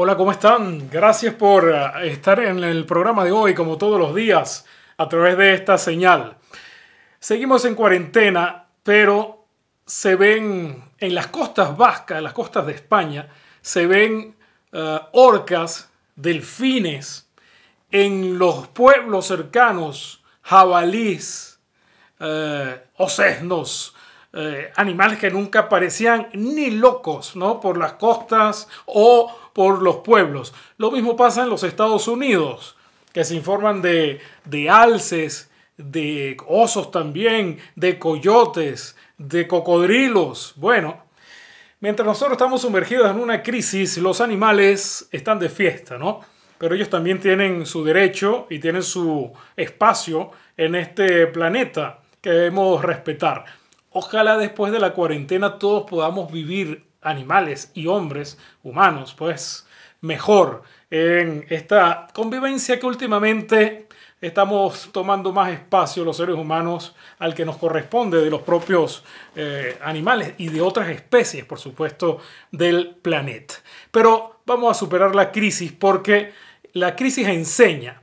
Hola, ¿cómo están? Gracias por eh, estar en el programa de hoy, como todos los días, a través de esta señal. Seguimos en cuarentena, pero se ven en las costas vascas, en las costas de España, se ven eh, orcas, delfines, en los pueblos cercanos, jabalís, uh, osesnos, eh, animales que nunca parecían ni locos, ¿no? Por las costas o por los pueblos. Lo mismo pasa en los Estados Unidos, que se informan de, de alces, de osos también, de coyotes, de cocodrilos. Bueno, mientras nosotros estamos sumergidos en una crisis, los animales están de fiesta, ¿no? Pero ellos también tienen su derecho y tienen su espacio en este planeta que debemos respetar. Ojalá después de la cuarentena todos podamos vivir animales y hombres, humanos, pues mejor en esta convivencia que últimamente estamos tomando más espacio los seres humanos al que nos corresponde de los propios eh, animales y de otras especies, por supuesto, del planeta. Pero vamos a superar la crisis porque la crisis enseña.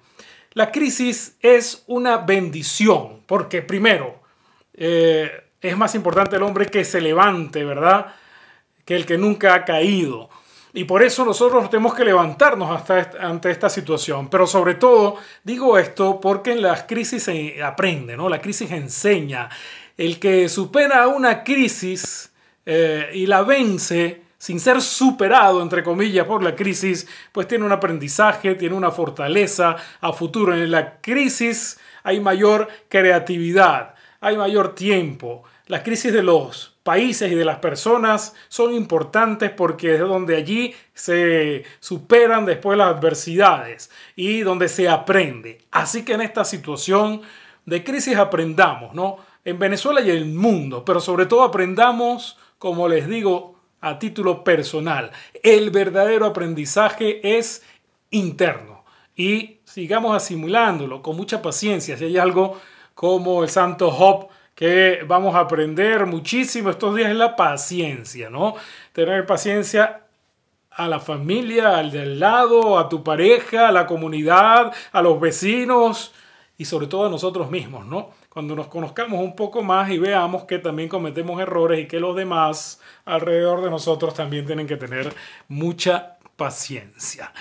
La crisis es una bendición porque primero, eh, es más importante el hombre que se levante, ¿verdad? Que el que nunca ha caído. Y por eso nosotros tenemos que levantarnos hasta, ante esta situación. Pero sobre todo, digo esto porque en las crisis se aprende, ¿no? La crisis enseña. El que supera una crisis eh, y la vence sin ser superado, entre comillas, por la crisis, pues tiene un aprendizaje, tiene una fortaleza a futuro. En la crisis hay mayor creatividad, hay mayor tiempo, las crisis de los países y de las personas son importantes porque es donde allí se superan después las adversidades y donde se aprende. Así que en esta situación de crisis aprendamos, ¿no? En Venezuela y en el mundo, pero sobre todo aprendamos, como les digo, a título personal. El verdadero aprendizaje es interno y sigamos asimilándolo con mucha paciencia. Si hay algo como el santo Job que vamos a aprender muchísimo estos días es la paciencia, ¿no? Tener paciencia a la familia, al del lado, a tu pareja, a la comunidad, a los vecinos y sobre todo a nosotros mismos, ¿no? Cuando nos conozcamos un poco más y veamos que también cometemos errores y que los demás alrededor de nosotros también tienen que tener mucha paciencia.